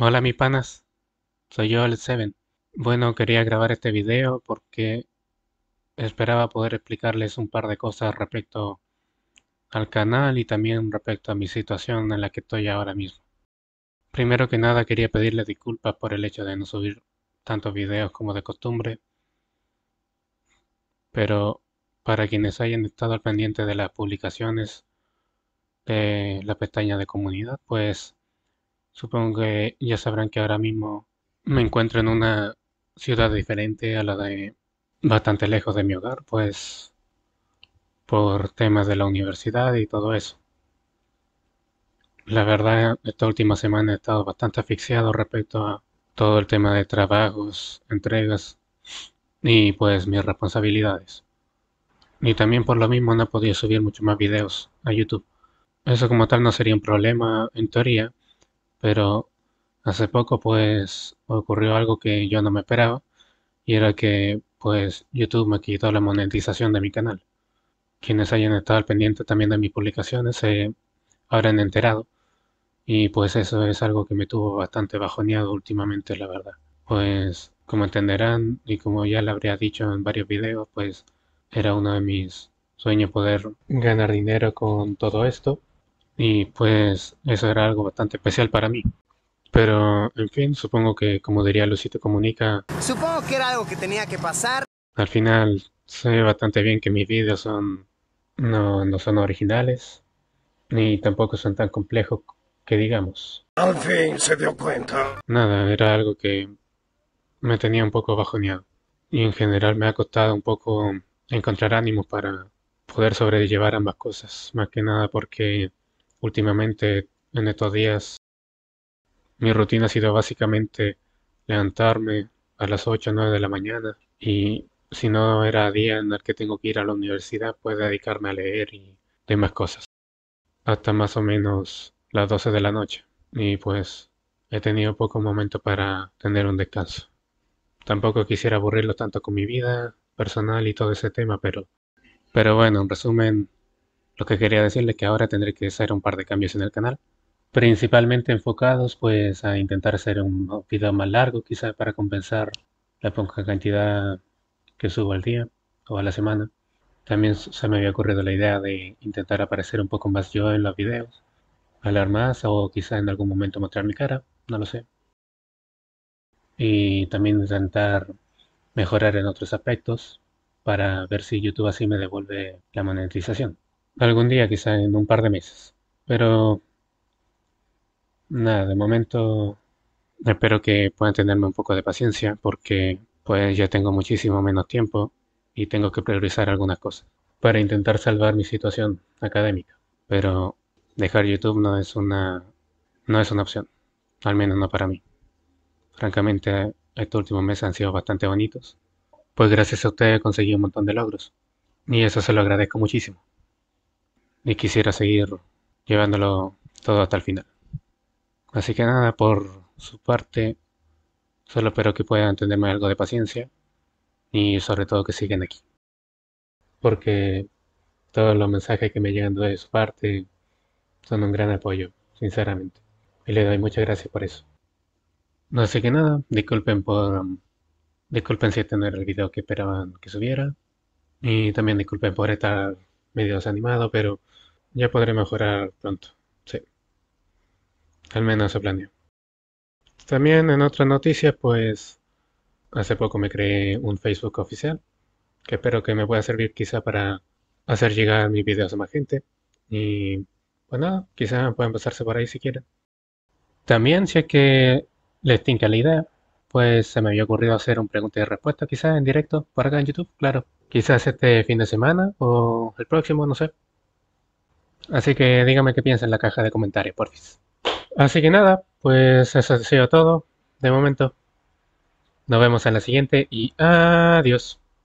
Hola mi panas, soy yo el Seven. Bueno, quería grabar este video porque esperaba poder explicarles un par de cosas respecto al canal y también respecto a mi situación en la que estoy ahora mismo. Primero que nada quería pedirles disculpas por el hecho de no subir tantos videos como de costumbre, pero para quienes hayan estado al pendiente de las publicaciones de la pestaña de comunidad, pues Supongo que ya sabrán que ahora mismo me encuentro en una ciudad diferente a la de bastante lejos de mi hogar, pues por temas de la universidad y todo eso. La verdad, esta última semana he estado bastante asfixiado respecto a todo el tema de trabajos, entregas y pues mis responsabilidades. Y también por lo mismo no he podido subir mucho más videos a YouTube. Eso como tal no sería un problema en teoría, pero hace poco pues ocurrió algo que yo no me esperaba y era que pues YouTube me quitó la monetización de mi canal. Quienes hayan estado al pendiente también de mis publicaciones se habrán enterado y pues eso es algo que me tuvo bastante bajoneado últimamente la verdad. Pues como entenderán y como ya lo habría dicho en varios videos pues era uno de mis sueños poder ganar dinero con todo esto y pues eso era algo bastante especial para mí. Pero, en fin, supongo que, como diría Lucito Comunica... Supongo que era algo que tenía que pasar. Al final, sé bastante bien que mis vídeos son... No, son originales. Ni tampoco son tan complejos que digamos. Al fin se dio cuenta. Nada, era algo que me tenía un poco bajoneado. Y en general me ha costado un poco encontrar ánimo para poder sobrellevar ambas cosas. Más que nada porque últimamente, en estos días, mi rutina ha sido básicamente levantarme a las 8 o 9 de la mañana y si no era día en el que tengo que ir a la universidad, pues dedicarme a leer y demás cosas. Hasta más o menos las 12 de la noche. Y pues he tenido poco momento para tener un descanso. Tampoco quisiera aburrirlo tanto con mi vida personal y todo ese tema, pero... Pero bueno, en resumen, lo que quería decirle que ahora tendré que hacer un par de cambios en el canal, principalmente enfocados pues a intentar hacer un video más largo quizá para compensar la poca cantidad que subo al día o a la semana. También se me había ocurrido la idea de intentar aparecer un poco más yo en los videos, hablar más o quizá en algún momento mostrar mi cara, no lo sé. Y también intentar mejorar en otros aspectos para ver si YouTube así me devuelve la monetización. Algún día, quizá en un par de meses. Pero nada, de momento espero que puedan tenerme un poco de paciencia porque pues ya tengo muchísimo menos tiempo y tengo que priorizar algunas cosas para intentar salvar mi situación académica. Pero dejar YouTube no es una no es una opción, al menos no para mí. Francamente, estos últimos meses han sido bastante bonitos, pues gracias a ustedes conseguido un montón de logros y eso se lo agradezco muchísimo y quisiera seguir llevándolo todo hasta el final. Así que nada, por su parte, solo espero que puedan tenerme algo de paciencia y sobre todo que sigan aquí. Porque todos los mensajes que me llegan de su parte son un gran apoyo, sinceramente. Y le doy muchas gracias por eso. No sé que nada, disculpen por... Um, disculpen si este no era el video que esperaban que subiera. Y también disculpen por estar medio desanimado, pero ya podré mejorar pronto. Sí. Al menos se planeó. También en otras noticias, pues hace poco me creé un Facebook oficial, que espero que me pueda servir quizá para hacer llegar mis videos a más gente. Y pues nada, quizá pueden pasarse por ahí si quieren. También si es que les tinca la idea, pues se me había ocurrido hacer un pregunta y respuesta quizás en directo por acá en YouTube, claro. Quizás este fin de semana o el próximo, no sé. Así que dígame qué piensa en la caja de comentarios, porfis. Así que nada, pues eso ha sido todo de momento. Nos vemos en la siguiente y adiós.